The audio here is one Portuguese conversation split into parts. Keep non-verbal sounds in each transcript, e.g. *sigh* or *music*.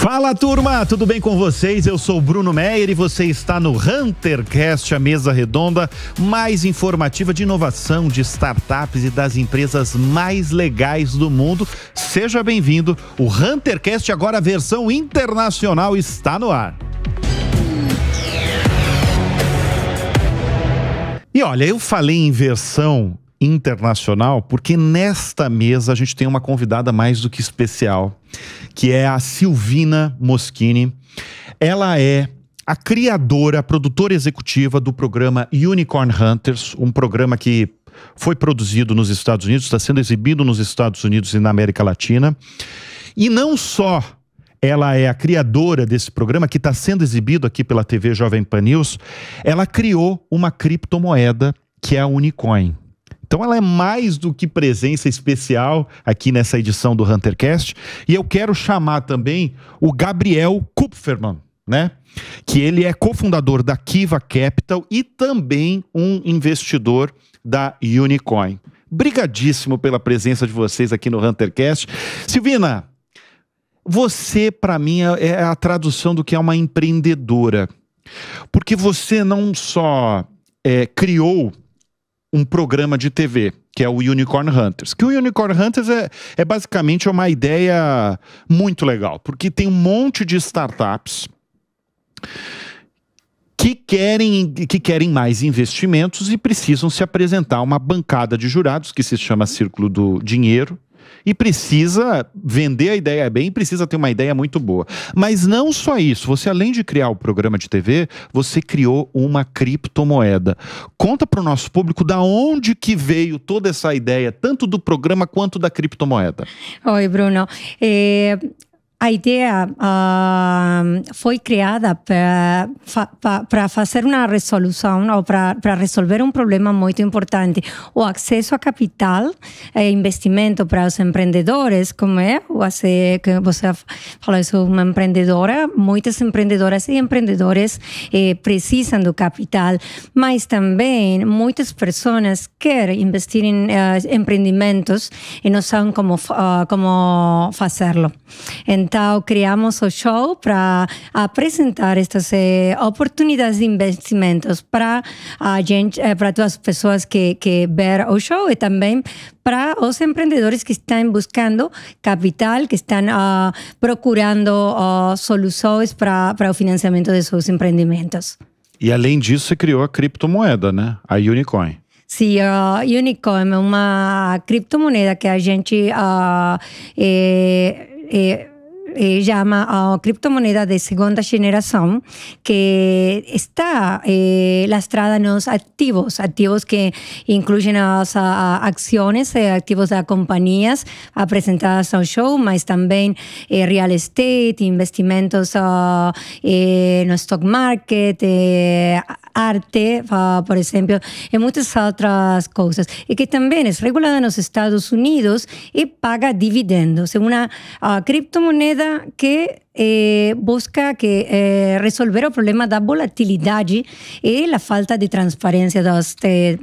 Fala turma, tudo bem com vocês? Eu sou Bruno Meyer e você está no Huntercast, a mesa redonda mais informativa de inovação, de startups e das empresas mais legais do mundo. Seja bem-vindo. O Huntercast agora a versão internacional está no ar. E olha, eu falei em versão internacional, porque nesta mesa a gente tem uma convidada mais do que especial, que é a Silvina Moschini. Ela é a criadora, a produtora executiva do programa Unicorn Hunters, um programa que foi produzido nos Estados Unidos, está sendo exibido nos Estados Unidos e na América Latina. E não só ela é a criadora desse programa que está sendo exibido aqui pela TV Jovem Pan News, ela criou uma criptomoeda que é a Unicoin. Então ela é mais do que presença especial aqui nessa edição do Huntercast. E eu quero chamar também o Gabriel Kupferman, né? Que ele é cofundador da Kiva Capital e também um investidor da Unicoin. Brigadíssimo pela presença de vocês aqui no Huntercast. Silvina, você para mim é, é a tradução do que é uma empreendedora. Porque você não só é, criou um programa de TV, que é o Unicorn Hunters. Que o Unicorn Hunters é, é basicamente uma ideia muito legal, porque tem um monte de startups que querem, que querem mais investimentos e precisam se apresentar a uma bancada de jurados, que se chama Círculo do Dinheiro, e precisa vender a ideia bem, precisa ter uma ideia muito boa. Mas não só isso, você além de criar o programa de TV, você criou uma criptomoeda. Conta para o nosso público da onde que veio toda essa ideia, tanto do programa quanto da criptomoeda. Oi, Bruno. É, a ideia uh, ah, foi criada para fazer uma resolução ou para resolver um problema muito importante. O acesso a capital, investimento para os empreendedores, como é? Você, que você falou isso, uma empreendedora, muitas empreendedoras e empreendedores eh, precisam do capital, mas também muitas pessoas querem investir em uh, empreendimentos e não sabem como, uh, como fazê-lo. Então, então, criamos o show para apresentar estas eh, oportunidades de investimentos para a gente, eh, para todas as pessoas que, que ver o show e também para os empreendedores que estão buscando capital, que estão uh, procurando uh, soluções para, para o financiamento de seus empreendimentos. E além disso, você criou a criptomoeda, né? A Unicoin. Sim, a uh, Unicoin é uma criptomoeda que a gente é, é Eh, llama a criptomoneda de segunda generación que está eh, lastrada en los activos, activos que incluyen las acciones, eh, activos de compañías presentadas al show, más también real estate, investimentos en el stock market, arte, ah, por ejemplo, y muchas otras cosas. Y que también es regulada en los Estados Unidos y paga dividendos. Es una ah, criptomoneda que eh, busca que, eh, resolver el problema de la volatilidad y la falta de transparencia de este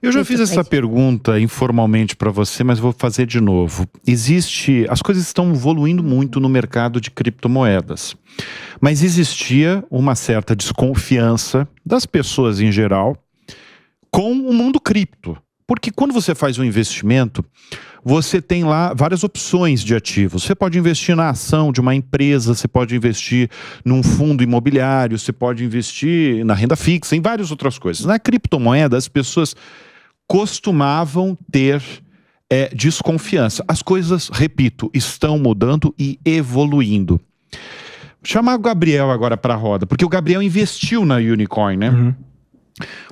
Eu já fiz essa pergunta informalmente para você, mas vou fazer de novo. Existe, as coisas estão evoluindo uhum. muito no mercado de criptomoedas. Mas existia uma certa desconfiança das pessoas em geral com o mundo cripto. Porque quando você faz um investimento, você tem lá várias opções de ativos. Você pode investir na ação de uma empresa, você pode investir num fundo imobiliário, você pode investir na renda fixa, em várias outras coisas. Na criptomoeda, as pessoas costumavam ter é, desconfiança. As coisas, repito, estão mudando e evoluindo. Chamar o Gabriel agora para a roda, porque o Gabriel investiu na Unicorn, né? Uhum.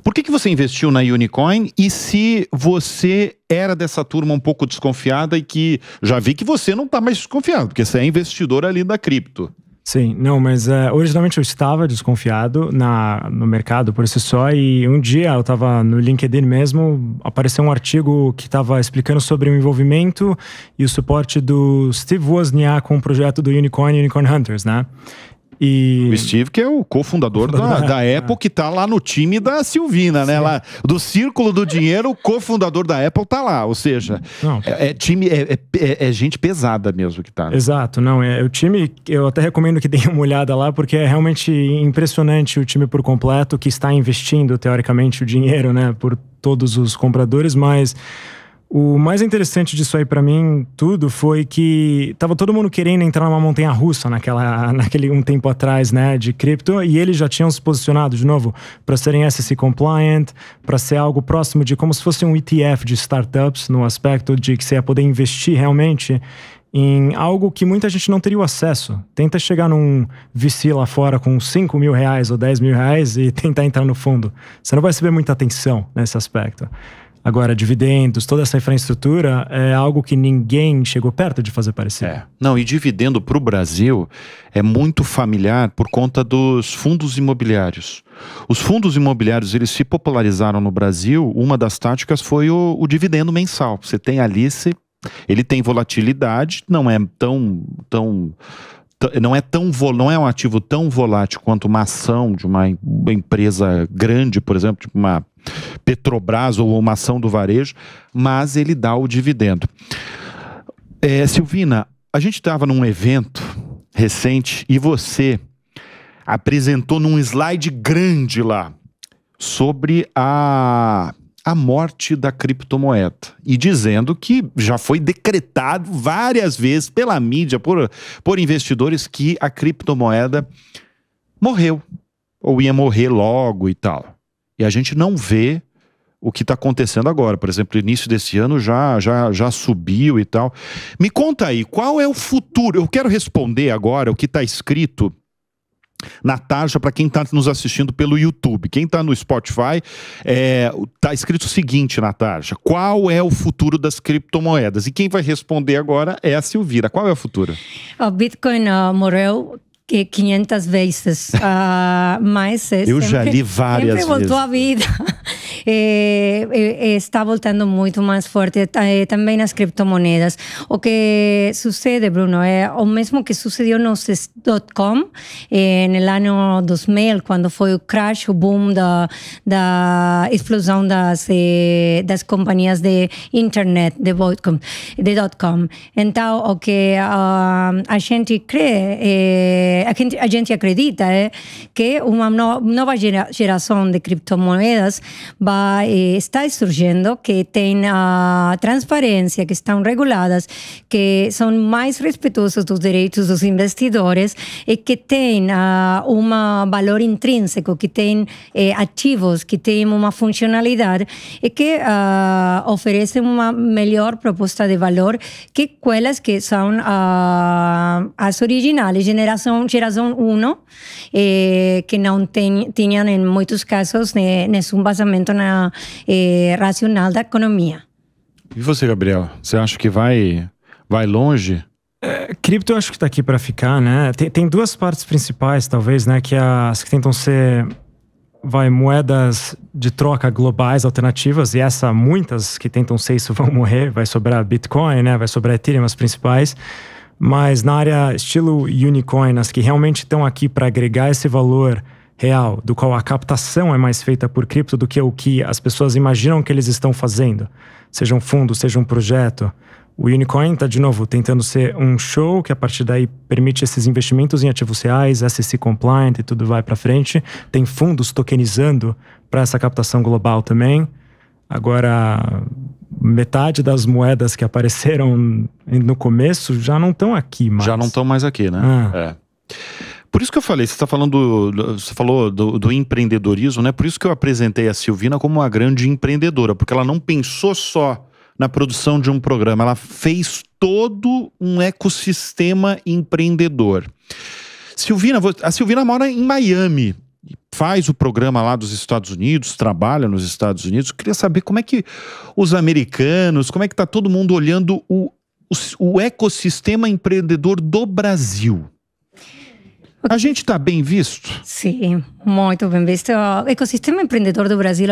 Por que, que você investiu na Unicoin e se você era dessa turma um pouco desconfiada e que já vi que você não está mais desconfiado, porque você é investidor ali da cripto? Sim, não, mas eh, originalmente eu estava desconfiado na, no mercado por si só e um dia eu estava no LinkedIn mesmo, apareceu um artigo que estava explicando sobre o envolvimento e o suporte do Steve Wozniak com o projeto do Unicorn Unicorn Hunters, né? E... O Steve, que é o cofundador da, da Apple, que está lá no time da Silvina, né? Sim. né? Lá, do Círculo do Dinheiro, o cofundador da Apple está lá. Ou seja, é, é, time, é, é, é, é, gente pesada mesmo que está. Né? Exato, não. É, o time, eu até recomendo que *laughs* deem uma olhada lá, porque é realmente impressionante o time por completo que está investindo, teoricamente, o dinheiro, né? Por todos os compradores, mas o mais interessante disso aí para mim tudo foi que tava todo mundo querendo entrar numa montanha russa naquela *laughs* naquele um tempo atrás, né, de cripto, e eles já tinham se posicionado de novo para serem SEC compliant, para ser algo próximo de como se fosse um ETF de startups no aspecto de que você ia poder investir realmente em algo que muita gente não teria o acesso. Tenta chegar num VC lá fora com 5 mil reais ou 10 mil reais e *laughs* tentar entrar no fundo. Você não vai receber muita atenção nesse aspecto. Agora, dividendos, toda essa infraestrutura é algo que ninguém chegou perto de fazer parecer. É. Não, e dividendo para o Brasil é muito familiar por conta dos fundos imobiliários. Os fundos imobiliários eles se popularizaram no Brasil. Uma das táticas foi o, o dividendo mensal. Você tem a você, ele tem volatilidade, não é tão, tão não é tão não é um ativo tão volátil quanto uma ação de uma empresa grande, por exemplo, tipo uma Petrobras ou uma ação do varejo, mas ele dá o dividendo. É, Silvina, a gente estava num evento recente e você apresentou num slide grande lá sobre a a morte da criptomoeda e dizendo que já foi decretado várias vezes pela mídia, por, por investidores, que a criptomoeda morreu ou ia morrer logo e tal. E a gente não vê o que está acontecendo agora. Por exemplo, início desse ano já, já, já subiu e tal. Me conta aí, qual é o futuro? Eu quero responder agora o que está escrito na tarja para quem está nos assistindo pelo YouTube. Quem está no Spotify, está é, tá escrito o seguinte na tarja: qual é o futuro das criptomoedas? E quem vai responder agora é a Silvira. Qual é o futuro? O Bitcoin uh, morreu 500 vezes, uh, *laughs* mas é eu sempre, já li várias sempre voltou vezes. voltou à vida. Eh, eh, está voltando muito mais forte eh, também nas criptomoedas. O que sucede, Bruno, é o mesmo que sucedeu nos com no ano 2000, quando foi o crash, o boom da, da explosão das, das companhias de internet, de de com então, o que uh, a gente crê, eh, a, gente, a gente acredita é eh, que uma no, nova geração de criptomoedas vai eh, está surgindo, que tem a ah, transparência, que estão reguladas, que são mais respeitosas dos direitos dos investidores e que tem ah, um valor intrínseco, que tem eh, ativos, que tem uma funcionalidade e que ah, oferecem uma melhor proposta de valor que aquelas que são ah, as originais, geração, geração 1, eh, que não tem, tinham em muitos casos nenhum basamento na é, racional da economia. E você, Gabriel? Você acha que vai, vai longe? É, cripto eu acho que está aqui para ficar, né? Tem, tem duas partes principais, talvez, né? Que é as que tentam ser vai moedas de troca globais alternativas e essa muitas que tentam ser isso vão morrer, vai sobrar Bitcoin, né? Vai sobrar Ethereum as principais. Mas na área estilo unicorn, as que realmente estão aqui para agregar esse valor real, do qual a captação é mais feita por cripto do que o que as pessoas imaginam que eles estão fazendo, seja um fundo, seja um projeto. O Unicoin está, de novo, tentando ser um show que a partir daí permite esses investimentos em ativos reais, SEC compliant e tudo vai para frente. Tem fundos tokenizando para essa captação global também. Agora, metade das moedas que apareceram no começo já não estão aqui mais. Já não estão mais aqui, né? Ah. É. Por isso que eu falei, você está falando, você falou do, do, empreendedorismo, né? Por isso que eu apresentei a Silvina como uma grande empreendedora, porque ela não pensou só na produção de um programa, ela fez todo um ecossistema empreendedor. Silvina, a Silvina mora em Miami, faz o programa lá dos Estados Unidos, trabalha nos Estados Unidos. Eu queria saber como é que os americanos, como é que está todo mundo olhando o, o, o ecossistema empreendedor do Brasil. A gente está bem visto? Sim, muito bem visto. O ecossistema empreendedor do Brasil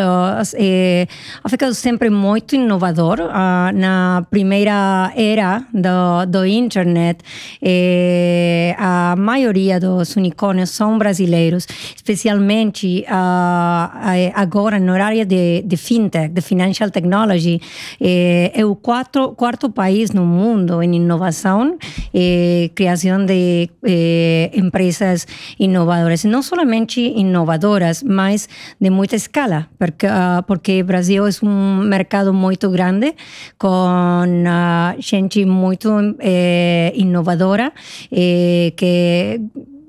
é, ha ficado sempre muito inovador. Eh, na primeira era do, do internet, é, a maioria dos unicórnios são brasileiros, especialmente agora no área de, de, fintech, de financial technology. É, é o quatro, quarto país no mundo em inovação e criação de empresas empresas inovadoras, não somente inovadoras, mas de muita escala, porque uh, porque o Brasil é um mercado muito grande com uh, ah, gente muito eh, inovadora eh, que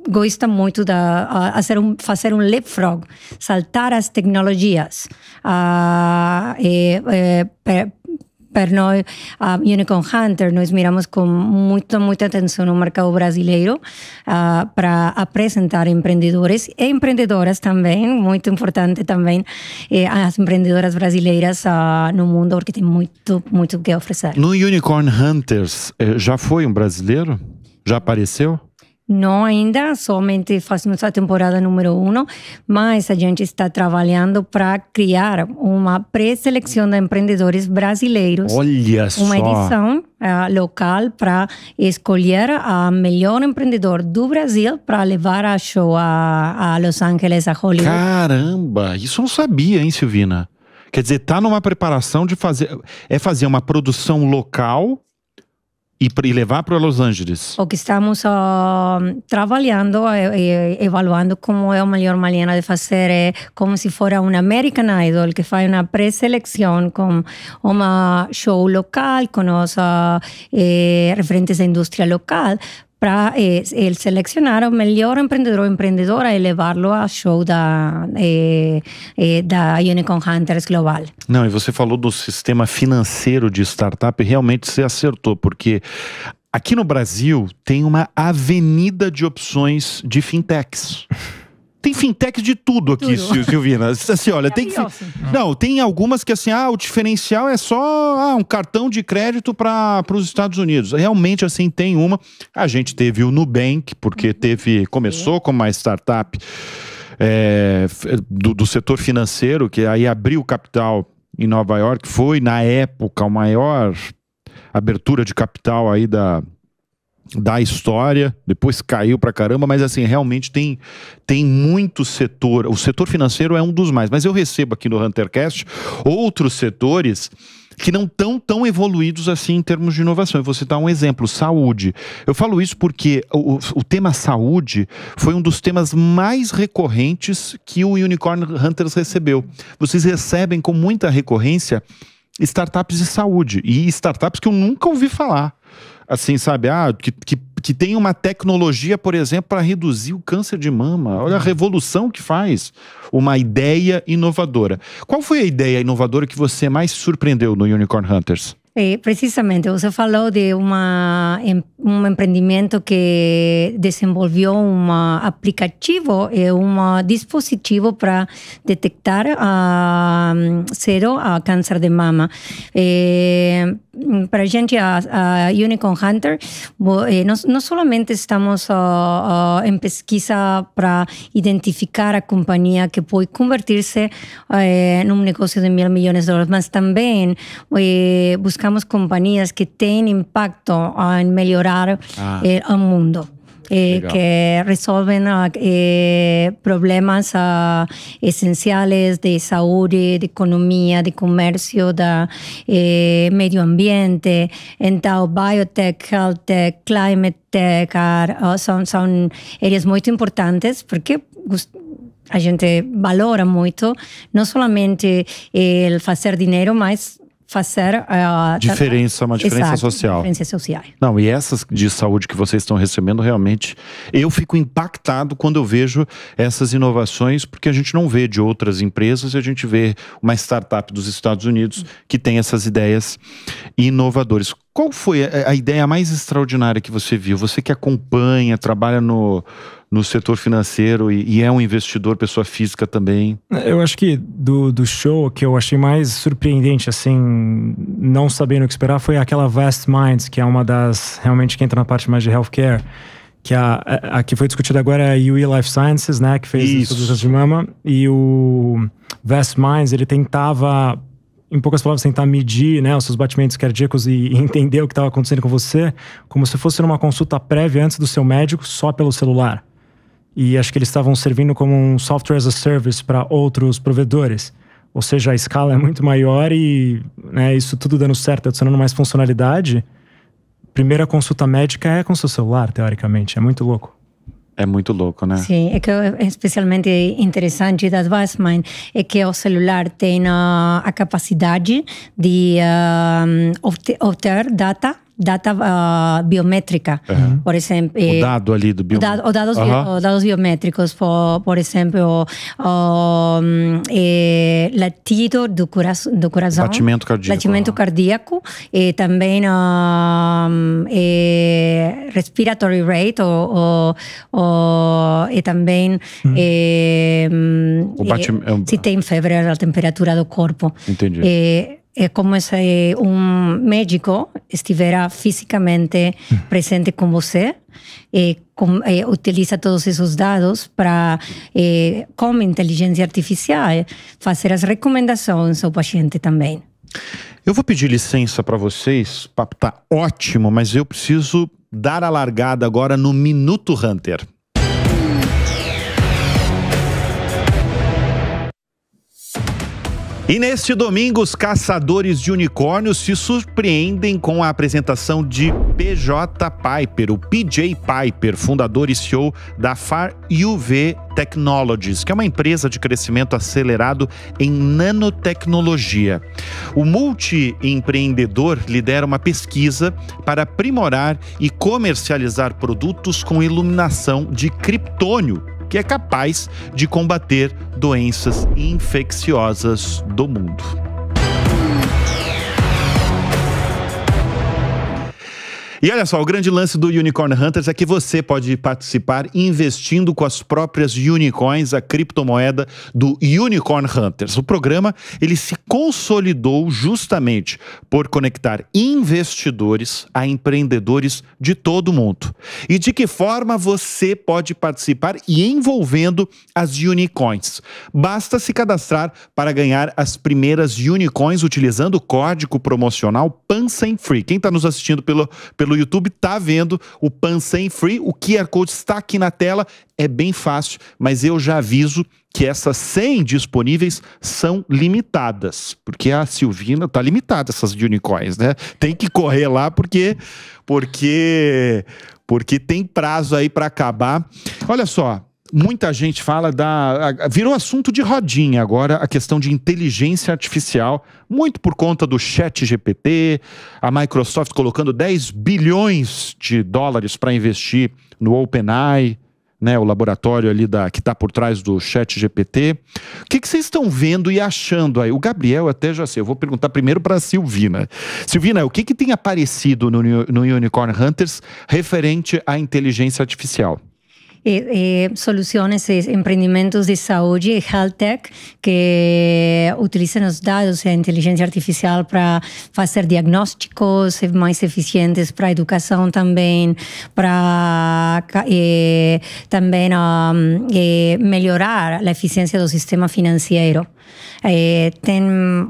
gosta muito de fazer ah, um, fazer um leapfrog, saltar as tecnologias, uh, eh, eh, pero uh, Unicorn Hunter, nós miramos com muita muita atenção no mercado brasileiro uh, eh, para apresentar empreendedores e empreendedoras também, muito importante também eh, as empreendedoras brasileiras uh, no mundo, porque tem muito, muito que oferecer. No Unicorn Hunters, eh, já foi um brasileiro? Já apareceu? não ainda, somente fazemos a temporada número um, mas a gente está trabalhando para criar uma pré-seleção de empreendedores brasileiros. Olha só! Uma edição uh, local para escolher a melhor empreendedor do Brasil para levar a show a, a Los Angeles, a Hollywood. Caramba! Isso eu não sabia, hein, Silvina? Quer dizer, tá numa preparação de fazer. É fazer uma produção local e, e levar para Los Angeles? O que estamos uh, trabalhando e, é, e, é, evaluando como é a melhor maneira de fazer é como se fosse um American Idol que faz uma pré-seleção com uma show local, com os uh, eh, referentes da indústria local, para eh, ele selecionar o melhor empreendedor ou empreendedora e levá-lo ao show da, eh, eh, da Unicorn Hunters Global. Não, e você falou do sistema financeiro de startup, realmente você acertou, porque aqui no Brasil tem uma avenida de opções de fintechs. Tem fintech de tudo aqui, tudo. Silvina. Assim, assim olha, é tem. Fi... Assim. Não, tem algumas que assim, ah, o diferencial é só ah, um cartão de crédito para os Estados Unidos. Realmente, assim, tem uma. A gente teve o Nubank, porque uhum. teve. Começou como com uma startup. É, do, do setor financeiro, que aí abriu capital em Nova York, foi na época a maior abertura de capital aí da, da história, depois caiu pra caramba, mas assim, realmente tem, tem muito setor, o setor financeiro é um dos mais, mas eu recebo aqui no Huntercast outros setores que não estão tão evoluídos assim em termos de inovação. Eu vou citar um exemplo: saúde. Eu falo isso porque o, o tema saúde foi um dos temas mais recorrentes que o Unicorn Hunters recebeu. Vocês recebem com muita recorrência startups de saúde e startups que eu nunca ouvi falar assim, sabe? Ah, que, que, que tem uma tecnologia, por exemplo, para reduzir o câncer de mama. Olha a uhum. revolução que faz. Uma ideia inovadora. Qual foi a ideia inovadora que você mais surpreendeu no Unicorn Hunters? Eh, precisamente, usted habló de em, un emprendimiento que desenvolvió un aplicativo, un eh, un dispositivo para detectar a cero a cáncer de mama. Eh, para gente, a, Unicorn Hunter, eh, no solamente estamos ah, ah, en pesquisa para identificar a compañía que puede convertirse en un negocio de mil millones de dólares, más también buscando buscamos que tienen impacto en mejorar ah. eh, el mundo. Eh, que resuelven ah, eh, problemas ah, esenciales de salud, de economía, de comercio, de medio ambiente. Entonces, biotech, health tech, climate tech son, son áreas muy importantes porque a gente valora mucho no solamente el hacer dinero, mas fazer é, a diferença, uma diferença Exato, social. Diferença social. Não, e essas de saúde que vocês estão recebendo realmente, eu fico impactado quando eu vejo essas inovações, porque a gente não vê de outras empresas, a gente vê uma startup dos Estados Unidos que tem essas ideias inovadoras. Qual foi a, ideia mais extraordinária que você viu? Você que acompanha, trabalha no, no setor financeiro e, e, é um investidor, pessoa física também? Eu acho que do, do show que eu achei mais surpreendente, assim, não sabendo o que esperar, foi aquela Vast Minds, que é uma das, realmente, que entra na parte mais de healthcare, que é a, a, a que foi discutida agora é a UE Life Sciences, né, que fez estudos de mama, e o Vast Minds, ele tentava em poucas palavras, tentar medir né, os seus batimentos cardíacos e entender o que estava acontecendo com você, como se fosse numa consulta prévia antes do seu médico, só pelo celular. E acho que eles estavam servindo como um software as a service para outros provedores. Ou seja, a escala é muito maior e né, isso tudo dando certo, adicionando mais funcionalidade. Primeira consulta médica é com seu celular, teoricamente. É muito louco. É muito louco, né? Sim, é que é especialmente interessante da Advancement é que o celular tem a, a capacidade de uh, obter, obter data data uh, biométrica, uhum. por exemplo. O eh, dado ali do biométrico. os dado, dados, uhum. dados biométricos, por, por exemplo, o, um, mm, eh, latido do, coração. Do coração batimento cardíaco. Batimento cardíaco e eh, também ah, mm, um, eh, respiratory rate ou, ou, e também uhum. eh, eh mm, o batim se tem febre, a temperatura do corpo. Entendi é como se um médico estivera fisicamente hum. presente com você e com, utiliza todos esses dados para, como inteligência artificial, fazer as recomendações ao paciente também. Eu vou pedir licença para vocês, o papo está ótimo, mas eu preciso dar a largada agora no Minuto Hunter. E neste domingo, os caçadores de unicórnios se surpreendem com a apresentação de PJ Piper, o PJ Piper, fundador e CEO da Far UV Technologies, que é uma empresa de crescimento acelerado em nanotecnologia. O multiempreendedor lidera uma pesquisa para aprimorar e comercializar produtos com iluminação de criptônio que é capaz de combater doenças infecciosas do mundo. E olha só, o grande lance do Unicorn Hunters é que você pode participar investindo com as próprias unicorns, a criptomoeda do Unicorn Hunters. O programa ele se consolidou justamente por conectar investidores a empreendedores de todo o mundo. E de que forma você pode participar e envolvendo as unicorns? Basta se cadastrar para ganhar as primeiras unicorns utilizando o código promocional PANSEMFREE. Quem está nos assistindo pelo, pelo YouTube tá vendo o Pan Sem Free. O QR Code está aqui na tela, é bem fácil, mas eu já aviso que essas 100 disponíveis são limitadas, porque a Silvina tá limitada essas de né? Tem que correr lá porque porque porque tem prazo aí para acabar. Olha só, muita gente fala da. Virou assunto de rodinha agora a questão de inteligência artificial, muito por conta do Chat GPT, a Microsoft colocando 10 bilhões de dólares para investir no OpenAI. Né, o laboratório ali da, que está por trás do Chat GPT. O que, que vocês estão vendo e achando aí? O Gabriel até já sei, eu vou perguntar primeiro para a Silvina. Silvina, o que, que tem aparecido no, no Unicorn Hunters referente à inteligência artificial? eh, eh soluções, eh, empreendimentos de saúde e health tech que utilizam os dados e a inteligência artificial para fazer diagnósticos eh, mais eficientes para a educação também, para também um, melhorar a eficiência do sistema financeiro. Eh, tem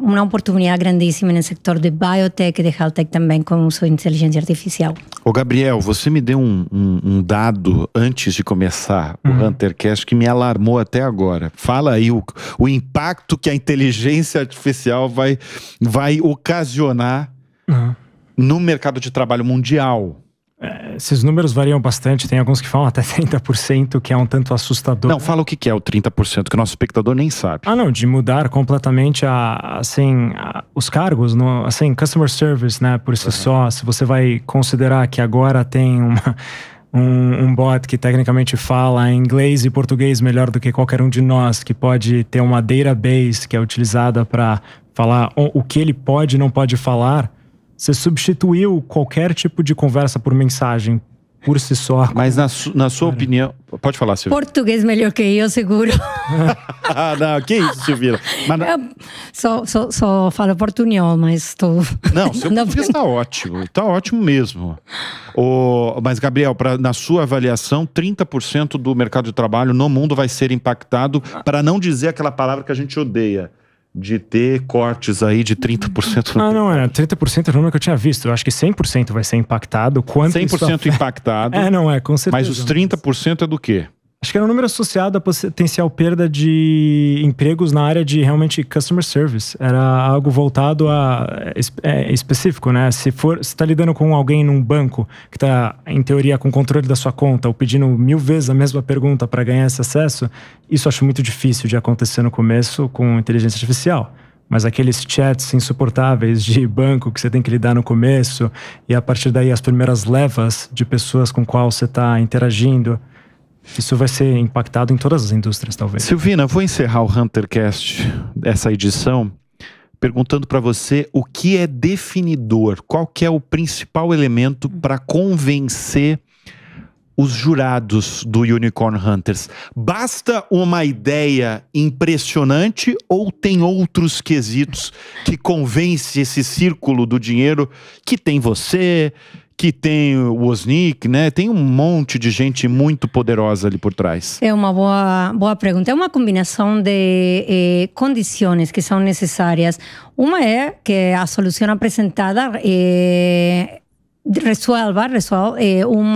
uma oportunidade grandíssima no setor de biotech e de health tech também com o inteligência artificial. o Gabriel, você me deu um, um, um dado antes de começar uhum. o HunterCast que me alarmou até agora. Fala aí o, o impacto que a inteligência artificial vai, vai ocasionar uhum. no mercado de trabalho mundial. É, esses números variam bastante, tem alguns que falam até 30%, *laughs* que é um tanto assustador. Não, fala o que é o 30%, que o nosso espectador nem sabe. Ah, não, de mudar completamente a, assim, a, os cargos, no, assim, customer service, né, por si uhum. só. Se você vai considerar que agora tem uma, um, um, bot que tecnicamente fala inglês e português melhor do que qualquer um de nós, que pode ter uma database que é utilizada para falar o, o que ele pode e não pode falar você substituiu qualquer tipo de conversa por mensagem por si só. Mas na, su, na sua Cara. opinião. Pode falar, Silvia. Português melhor que eu, seguro. *laughs* ah, não, que isso, Silvia. Mas, na... só, só, só falo portunhol, mas estou. Tô... Não, *laughs* seu português está ótimo. Está ótimo mesmo. O, mas, Gabriel, pra, na sua avaliação, 30% do mercado de trabalho no mundo vai ser impactado, para não dizer aquela palavra que a gente odeia de ter cortes aí de 30%. Ah, não, é. 30% é o número que eu tinha visto. Eu acho que 100% vai ser impactado. Quanto 100% impactado. *laughs* É, não, é, com certeza. Mas os 30% é do quê? Acho que era é um número associado à potencial perda de empregos na área de realmente customer service. Era algo voltado a é, específico, né? Se for está lidando com alguém num banco que está, em teoria, com controle da sua conta ou pedindo mil vezes a mesma pergunta para ganhar esse acesso, isso acho muito difícil de acontecer no começo com inteligência artificial mas aqueles chats insuportáveis de banco que você tem que lidar no começo e a partir daí as primeiras levas de pessoas com qual você está interagindo isso vai ser impactado em todas as indústrias, talvez. Silvina, vou encerrar o Huntercast, essa edição, perguntando para você o que é definidor, qual que é o principal elemento para convencer os jurados do Unicorn Hunters. Basta uma ideia impressionante ou tem outros quesitos que convence esse círculo do dinheiro que tem você, que tem o Osnik, né? Tem um monte de gente muito poderosa ali por trás. É uma boa, boa pergunta. É uma combinação de eh, condições que são necessárias. Uma é que a solução apresentada eh, resuelva, resuelva eh, un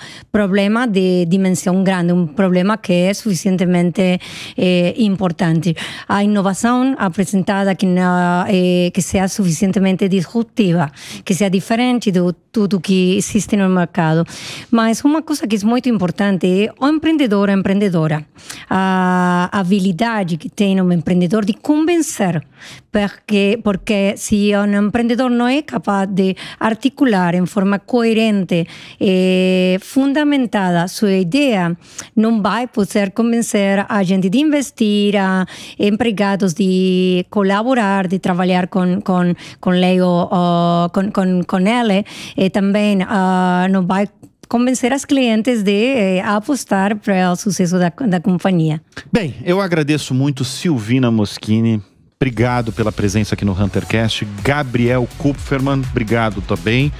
eh, problema de dimensão grande, um problema que é suficientemente eh, importante. A inovação apresentada que, eh, que seja suficientemente disruptiva, que seja diferente de tudo que existe no mercado. Mas uma coisa que é muito importante é o empreendedor, a empreendedora. A habilidade que tem um empreendedor de convencer, porque, porque se um empreendedor não é capaz de articular em forma coerente, eh, fundamentada, sua ideia não vai poder convencer a gente de investir, a empregados de colaborar, de trabalhar com, com, com lei ou, ou com, com, com ele, e também uh, não vai convencer as clientes de eh, apostar para o sucesso da, da companhia. Bem, eu agradeço muito Silvina Moschini Obrigado pela presença aqui no Huntercast. Gabriel Kupferman, obrigado também.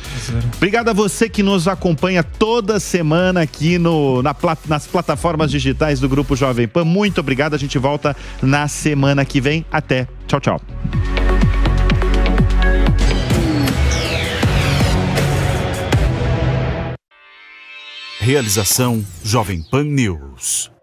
Obrigado a você que nos acompanha toda semana aqui no, na, nas plataformas digitais do Grupo Jovem Pan. Muito obrigado. A gente volta na semana que vem. Até. Tchau, tchau. Realização Jovem Pan News.